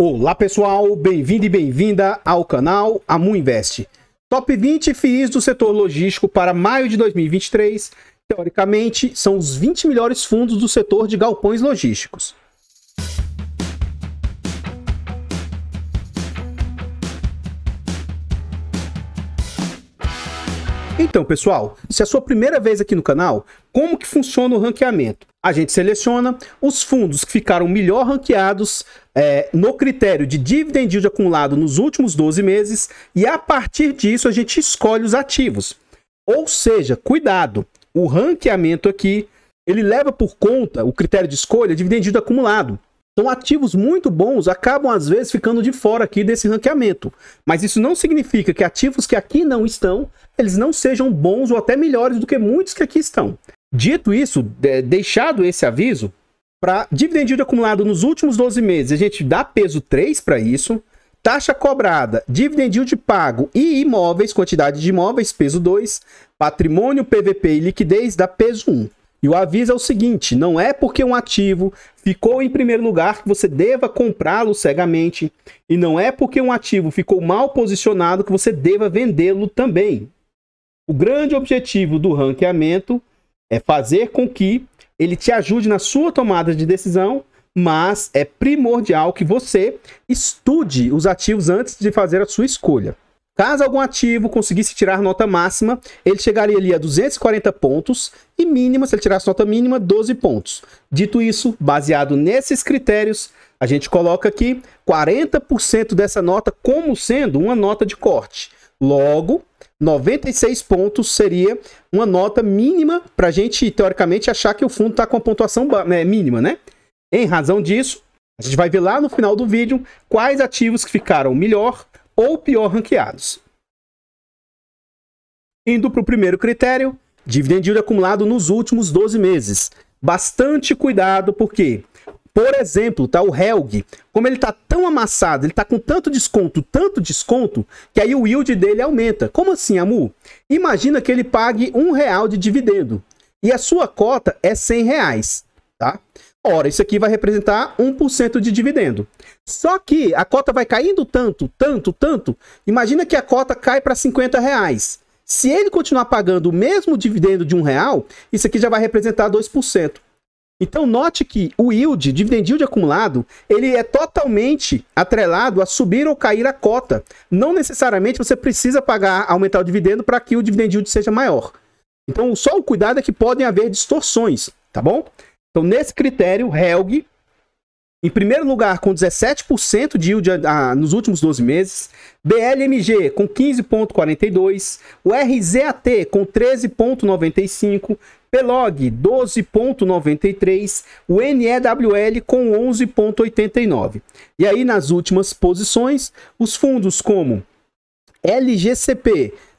Olá pessoal, bem-vindo e bem-vinda ao canal Amu Invest. Top 20 FIIs do setor logístico para maio de 2023, teoricamente, são os 20 melhores fundos do setor de galpões logísticos. Então pessoal, se é a sua primeira vez aqui no canal, como que funciona o ranqueamento? a gente seleciona os fundos que ficaram melhor ranqueados é, no critério de dividend yield acumulado nos últimos 12 meses e a partir disso a gente escolhe os ativos. Ou seja, cuidado, o ranqueamento aqui ele leva por conta o critério de escolha dividend yield acumulado. Então ativos muito bons acabam às vezes ficando de fora aqui desse ranqueamento. Mas isso não significa que ativos que aqui não estão, eles não sejam bons ou até melhores do que muitos que aqui estão. Dito isso, deixado esse aviso, para dividend yield acumulado nos últimos 12 meses, a gente dá peso 3 para isso. Taxa cobrada, dividend yield pago e imóveis, quantidade de imóveis, peso 2. Patrimônio, PVP e liquidez, dá peso 1. E o aviso é o seguinte: não é porque um ativo ficou em primeiro lugar que você deva comprá-lo cegamente, e não é porque um ativo ficou mal posicionado que você deva vendê-lo também. O grande objetivo do ranqueamento é fazer com que ele te ajude na sua tomada de decisão, mas é primordial que você estude os ativos antes de fazer a sua escolha. Caso algum ativo conseguisse tirar nota máxima, ele chegaria ali a 240 pontos e mínima, se ele tirasse nota mínima, 12 pontos. Dito isso, baseado nesses critérios, a gente coloca aqui 40% dessa nota como sendo uma nota de corte. Logo, 96 pontos seria uma nota mínima para a gente, teoricamente, achar que o fundo está com a pontuação né, mínima, né? Em razão disso, a gente vai ver lá no final do vídeo quais ativos que ficaram melhor ou pior ranqueados. Indo para o primeiro critério, dividend yield acumulado nos últimos 12 meses. Bastante cuidado, porque por exemplo, tá? O Helg, como ele tá tão amassado, ele tá com tanto desconto, tanto desconto, que aí o yield dele aumenta. Como assim, Amu? Imagina que ele pague um real de dividendo e a sua cota é 100 reais, tá? Ora, isso aqui vai representar 1% de dividendo. Só que a cota vai caindo tanto, tanto, tanto. Imagina que a cota cai para 50 reais. Se ele continuar pagando o mesmo dividendo de um real, isso aqui já vai representar 2%. Então note que o yield, dividend yield acumulado, ele é totalmente atrelado a subir ou cair a cota. Não necessariamente você precisa pagar, aumentar o dividendo para que o dividend yield seja maior. Então só o cuidado é que podem haver distorções, tá bom? Então nesse critério, Helg em primeiro lugar, com 17% de yield ah, nos últimos 12 meses. BLMG com 15,42%. O RZAT com 13,95%. Pelog 12,93%. O NEWL com 11,89%. E aí, nas últimas posições, os fundos como LGCP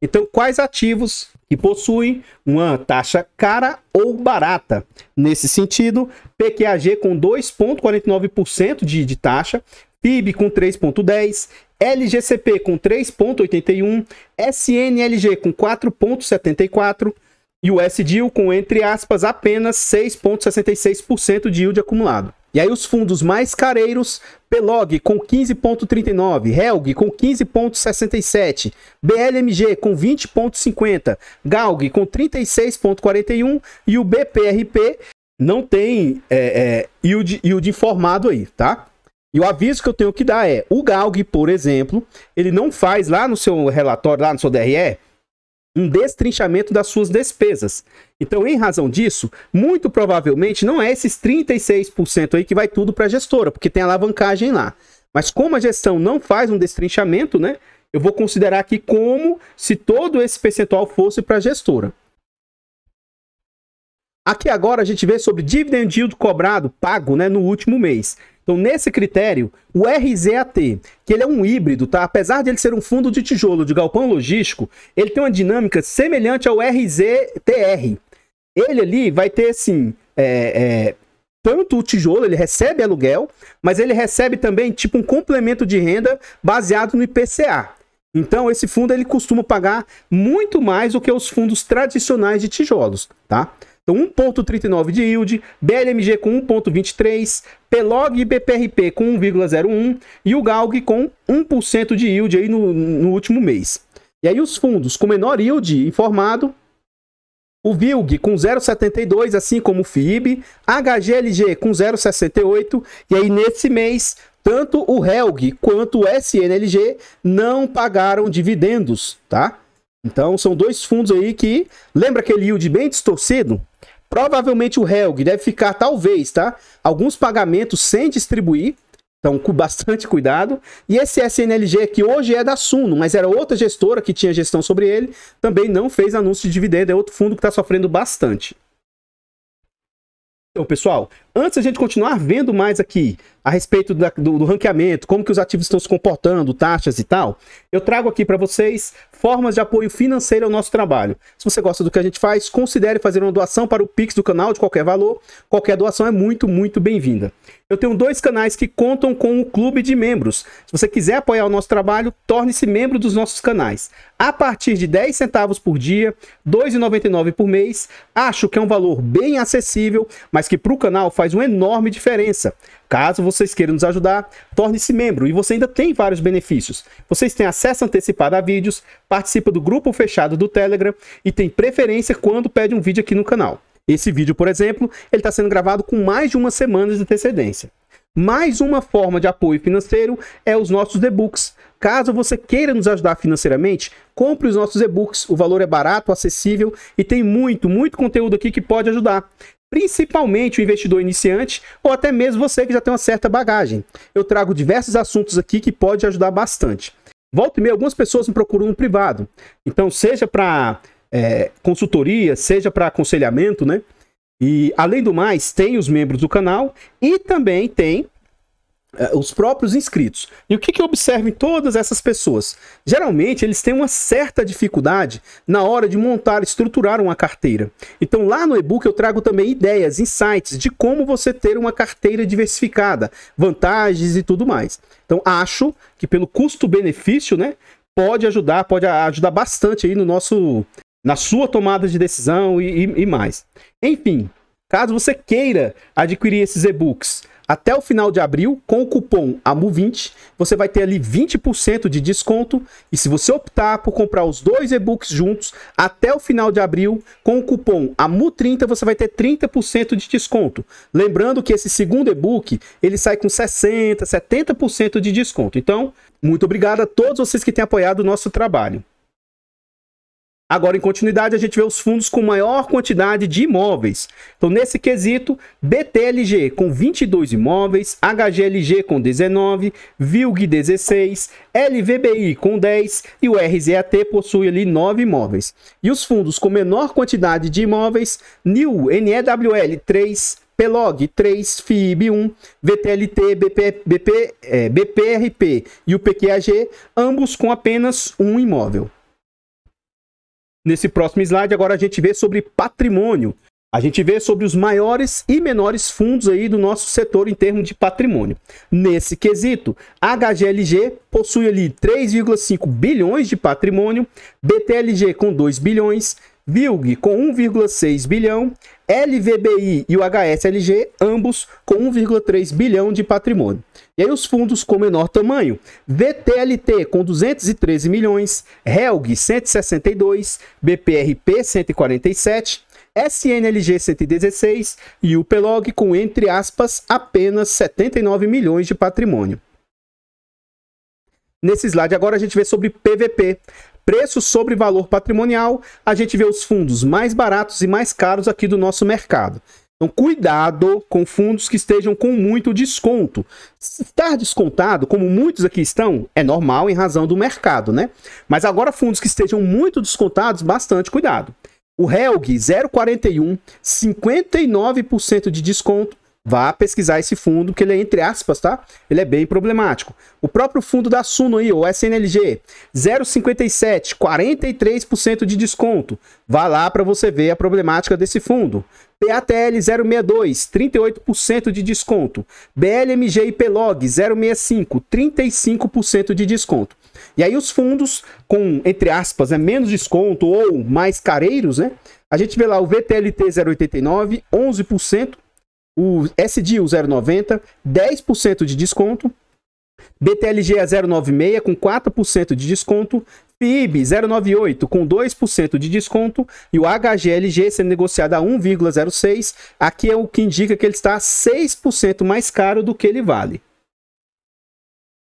Então, quais ativos que possuem uma taxa cara ou barata? Nesse sentido, PQAG com 2,49% de, de taxa, PIB com 3,10%, LGCP com 3,81%, SNLG com 4,74% e o SDIL com, entre aspas, apenas 6,66% de yield acumulado. E aí os fundos mais careiros, Pelog com 15.39, Helg com 15.67, BLMG com 20.50, Galg com 36.41 e o BPRP não tem é, é, yield, yield informado aí, tá? E o aviso que eu tenho que dar é, o Galg, por exemplo, ele não faz lá no seu relatório, lá no seu DRE, um destrinchamento das suas despesas. Então, em razão disso, muito provavelmente não é esses 36% aí que vai tudo para a gestora, porque tem alavancagem lá. Mas como a gestão não faz um destrinchamento, né? Eu vou considerar aqui como se todo esse percentual fosse para a gestora. Aqui agora a gente vê sobre dividend yield cobrado, pago, né, no último mês. Então, nesse critério, o RZAT, que ele é um híbrido, tá? Apesar de ele ser um fundo de tijolo de galpão logístico, ele tem uma dinâmica semelhante ao RZTR. Ele ali vai ter, assim, é, é, tanto o tijolo, ele recebe aluguel, mas ele recebe também, tipo, um complemento de renda baseado no IPCA. Então esse fundo ele costuma pagar muito mais do que os fundos tradicionais de tijolos, tá? Então 1.39 de yield, BLMG com 1.23, Pelog e BPRP com 1,01 e o GALG com 1% de yield aí no, no último mês. E aí os fundos com menor yield informado o VILG com 0,72, assim como o FIB, HGLG com 0,68, e aí nesse mês tanto o Helg quanto o SNLG não pagaram dividendos, tá? Então são dois fundos aí que lembra aquele yield bem distorcido? Provavelmente o Helg deve ficar talvez, tá? Alguns pagamentos sem distribuir, então, com bastante cuidado. E esse SNLG, que hoje é da Suno, mas era outra gestora que tinha gestão sobre ele, também não fez anúncio de dividendo. É outro fundo que está sofrendo bastante. Então, pessoal, Antes a gente continuar vendo mais aqui a respeito da, do, do, ranqueamento, como que os ativos estão se comportando, taxas e tal, eu trago aqui para vocês formas de apoio financeiro ao nosso trabalho. Se você gosta do que a gente faz, considere fazer uma doação para o Pix do canal de qualquer valor. Qualquer doação é muito, muito bem-vinda. Eu tenho dois canais que contam com o clube de membros. Se você quiser apoiar o nosso trabalho, torne-se membro dos nossos canais. A partir de 10 centavos por dia, R$ 2,99 por mês, acho que é um valor bem acessível, mas que para o canal faz faz uma enorme diferença. Caso vocês queiram nos ajudar, torne-se membro e você ainda tem vários benefícios. Vocês têm acesso antecipado a vídeos, participa do grupo fechado do Telegram e tem preferência quando pede um vídeo aqui no canal. Esse vídeo, por exemplo, ele está sendo gravado com mais de uma semana de antecedência. Mais uma forma de apoio financeiro é os nossos e-books. Caso você queira nos ajudar financeiramente, compre os nossos e-books. O valor é barato, acessível e tem muito, muito conteúdo aqui que pode ajudar principalmente o investidor iniciante ou até mesmo você que já tem uma certa bagagem. Eu trago diversos assuntos aqui que pode ajudar bastante. Volta e meia, algumas pessoas me procuram no privado. Então, seja para é, consultoria, seja para aconselhamento, né? E além do mais, tem os membros do canal e também tem eh, os próprios inscritos. E o que, que eu observo em todas essas pessoas? Geralmente eles têm uma certa dificuldade na hora de montar, estruturar uma carteira. Então lá no e-book eu trago também ideias, insights de como você ter uma carteira diversificada, vantagens e tudo mais. Então acho que pelo custo-benefício, né, pode ajudar, pode ajudar bastante aí no nosso, na sua tomada de decisão e, e, e mais. Enfim, caso você queira adquirir esses e-books até o final de abril, com o cupom AMU20, você vai ter ali 20% de desconto. E se você optar por comprar os dois e-books juntos, até o final de abril, com o cupom AMU30, você vai ter 30% de desconto. Lembrando que esse segundo e-book, ele sai com 60%, 70% de desconto. Então, muito obrigado a todos vocês que têm apoiado o nosso trabalho. Agora, em continuidade, a gente vê os fundos com maior quantidade de imóveis. Então, nesse quesito, BTLG com 22 imóveis, HGLG com 19, VILG 16, LVBI com 10 e o RZAT possui ali 9 imóveis. E os fundos com menor quantidade de imóveis, NIL, NEWL 3, PELOG 3, FIB 1, VTLT, BP, BP, é, BPRP e o PQAG, ambos com apenas um imóvel. Nesse próximo slide, agora a gente vê sobre patrimônio. A gente vê sobre os maiores e menores fundos aí do nosso setor em termos de patrimônio. Nesse quesito, HGLG possui ali 3,5 bilhões de patrimônio, BTLG com 2 bilhões, VILG com 1,6 bilhão LVBI e o HSLG, ambos com 1,3 bilhão de patrimônio. E aí os fundos com menor tamanho, VTLT com 213 milhões, RELG 162, BPRP 147, SNLG 116 e o pelog com, entre aspas, apenas 79 milhões de patrimônio. Nesse slide agora a gente vê sobre PVP. Preço sobre valor patrimonial, a gente vê os fundos mais baratos e mais caros aqui do nosso mercado. Então, cuidado com fundos que estejam com muito desconto. Estar descontado, como muitos aqui estão, é normal em razão do mercado, né? Mas agora, fundos que estejam muito descontados, bastante cuidado. O Helg 041, 59% de desconto vá pesquisar esse fundo, porque ele é entre aspas, tá? Ele é bem problemático. O próprio fundo da Suno aí, o SNLG, 0,57, 43% de desconto. Vá lá para você ver a problemática desse fundo. PATL 062, 38% de desconto. BLMG e PLOG 065, 35% de desconto. E aí os fundos com, entre aspas, né, menos desconto ou mais careiros, né? A gente vê lá o VTLT 089, 11% o SDIU 0,90, 10% de desconto. BTLG a 0,96 com 4% de desconto. PIB 098 com 2% de desconto e o HGLG sendo negociado a 1,06. Aqui é o que indica que ele está 6% mais caro do que ele vale.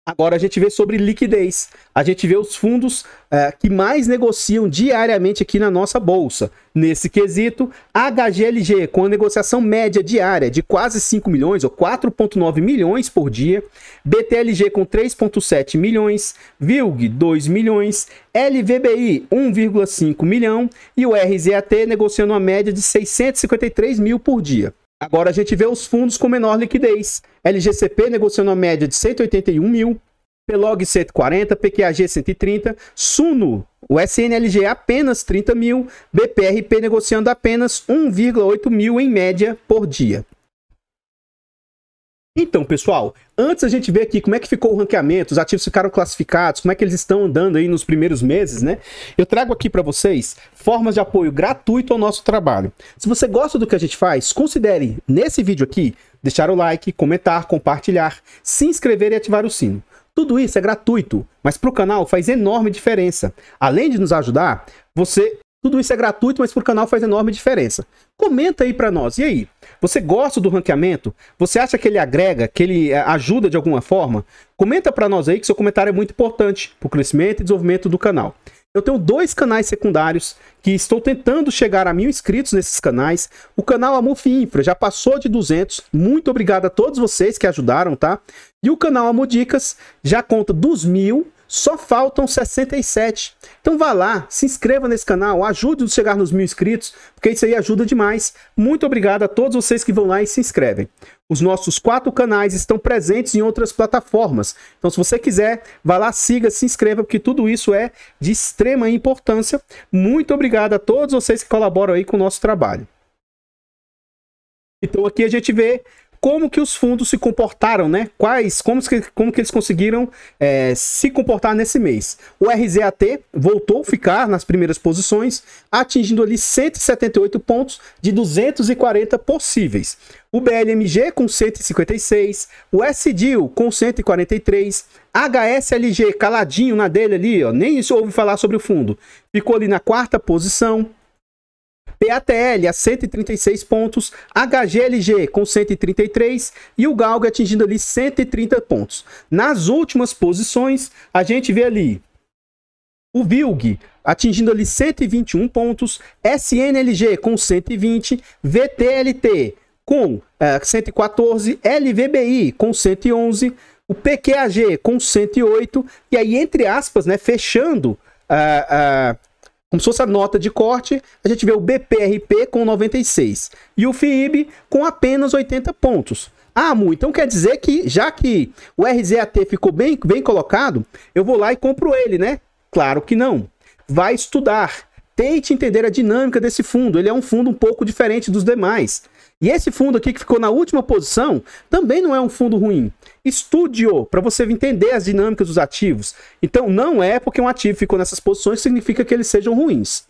Agora a gente vê sobre liquidez. A gente vê os fundos é, que mais negociam diariamente aqui na nossa bolsa. Nesse quesito, HGLG, com a negociação média diária de quase 5 milhões ou 4,9 milhões por dia, BTLG com 3,7 milhões, VILG 2 milhões, LVBI 1,5 milhão e o RZAT negociando uma média de 653 mil por dia. Agora a gente vê os fundos com menor liquidez. LGCP negociando uma média de 181 mil, Pelog 140, PQAG 130, Suno, o SNLG apenas 30 mil, BPRP negociando apenas 1,8 mil em média por dia. Então, pessoal, antes a gente ver aqui como é que ficou o ranqueamento, os ativos ficaram classificados, como é que eles estão andando aí nos primeiros meses, né? Eu trago aqui para vocês formas de apoio gratuito ao nosso trabalho. Se você gosta do que a gente faz, considere nesse vídeo aqui deixar o like, comentar, compartilhar, se inscrever e ativar o sino. Tudo isso é gratuito, mas para o canal faz enorme diferença. Além de nos ajudar, você tudo isso é gratuito, mas para o canal faz enorme diferença. Comenta aí para nós. E aí? Você gosta do ranqueamento? Você acha que ele agrega, que ele eh, ajuda de alguma forma? Comenta para nós aí que seu comentário é muito importante para o crescimento e desenvolvimento do canal. Eu tenho dois canais secundários que estou tentando chegar a mil inscritos nesses canais. O canal Amufi Infra já passou de 200. Muito obrigado a todos vocês que ajudaram, tá? E o canal Amodicas já conta dos mil só faltam 67. Então vá lá, se inscreva nesse canal, ajude-nos a chegar nos mil inscritos, porque isso aí ajuda demais. Muito obrigado a todos vocês que vão lá e se inscrevem. Os nossos quatro canais estão presentes em outras plataformas. Então se você quiser, vá lá, siga, se inscreva, porque tudo isso é de extrema importância. Muito obrigado a todos vocês que colaboram aí com o nosso trabalho. Então aqui a gente vê como que os fundos se comportaram, né? Quais, como, que, como que eles conseguiram é, se comportar nesse mês. O RZAT voltou a ficar nas primeiras posições, atingindo ali 178 pontos de 240 possíveis. O BLMG com 156, o SDIL com 143, HSLG caladinho na dele ali, ó, nem isso ouvi falar sobre o fundo. Ficou ali na quarta posição. PATL a 136 pontos, HGLG com 133 e o Galga atingindo ali 130 pontos. Nas últimas posições, a gente vê ali o Vilg atingindo ali 121 pontos, SNLG com 120, VTLT com uh, 114, LVBI com 111, o PQAG com 108 e aí entre aspas, né, fechando uh, uh, como se fosse a nota de corte, a gente vê o BPRP com 96 e o FIIB com apenas 80 pontos. Ah, Mu, então quer dizer que já que o RZAT ficou bem, bem colocado, eu vou lá e compro ele, né? Claro que não. Vai estudar. Tente entender a dinâmica desse fundo. Ele é um fundo um pouco diferente dos demais. E esse fundo aqui que ficou na última posição também não é um fundo ruim. Estude-o para você entender as dinâmicas dos ativos. Então não é porque um ativo ficou nessas posições significa que eles sejam ruins.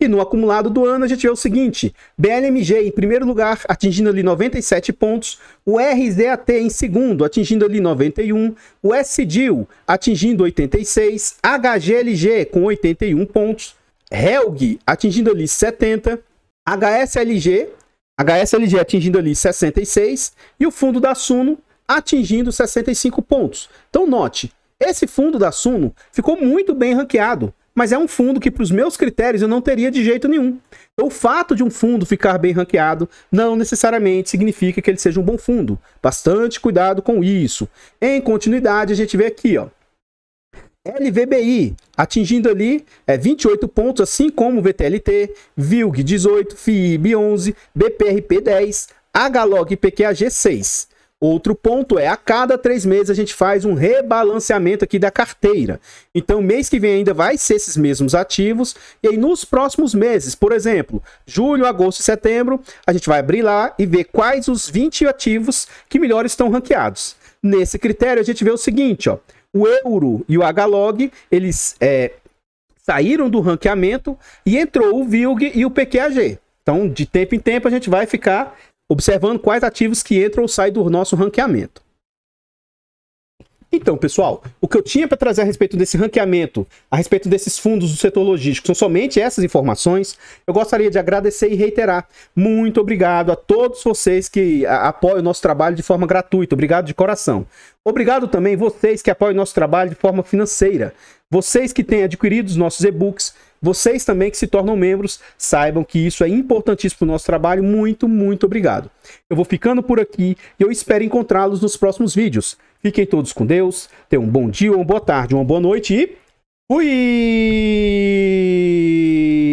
E no acumulado do ano a gente vê o seguinte: BLMG em primeiro lugar, atingindo ali 97 pontos, o RZAT em segundo, atingindo ali 91, o SDIL atingindo 86, HGLG com 81 pontos, Helg atingindo ali 70, HSLG, HSLG atingindo ali 66 e o fundo da Suno atingindo 65 pontos. Então note, esse fundo da Suno ficou muito bem ranqueado, mas é um fundo que para os meus critérios eu não teria de jeito nenhum. Então, o fato de um fundo ficar bem ranqueado não necessariamente significa que ele seja um bom fundo. Bastante cuidado com isso. Em continuidade, a gente vê aqui, ó, LVBI, atingindo ali é, 28 pontos, assim como VTLT, VILG 18, FIB 11, BPRP 10, HLOG PQAG 6. Outro ponto é, a cada três meses a gente faz um rebalanceamento aqui da carteira. Então, mês que vem ainda vai ser esses mesmos ativos. E aí, nos próximos meses, por exemplo, julho, agosto e setembro, a gente vai abrir lá e ver quais os 20 ativos que melhor estão ranqueados. Nesse critério, a gente vê o seguinte, ó. O euro e o Hlog, eles é, saíram do ranqueamento e entrou o VILG e o PQAG. Então, de tempo em tempo, a gente vai ficar observando quais ativos que entram ou saem do nosso ranqueamento. Então, pessoal, o que eu tinha para trazer a respeito desse ranqueamento, a respeito desses fundos do setor logístico, são somente essas informações. Eu gostaria de agradecer e reiterar. Muito obrigado a todos vocês que apoiam o nosso trabalho de forma gratuita. Obrigado de coração. Obrigado também vocês que apoiam nosso trabalho de forma financeira. Vocês que têm adquirido os nossos e-books, vocês também que se tornam membros, saibam que isso é importantíssimo para o nosso trabalho. Muito, muito obrigado. Eu vou ficando por aqui e eu espero encontrá-los nos próximos vídeos. Fiquem todos com Deus, tenham um bom dia, uma boa tarde, uma boa noite e fui!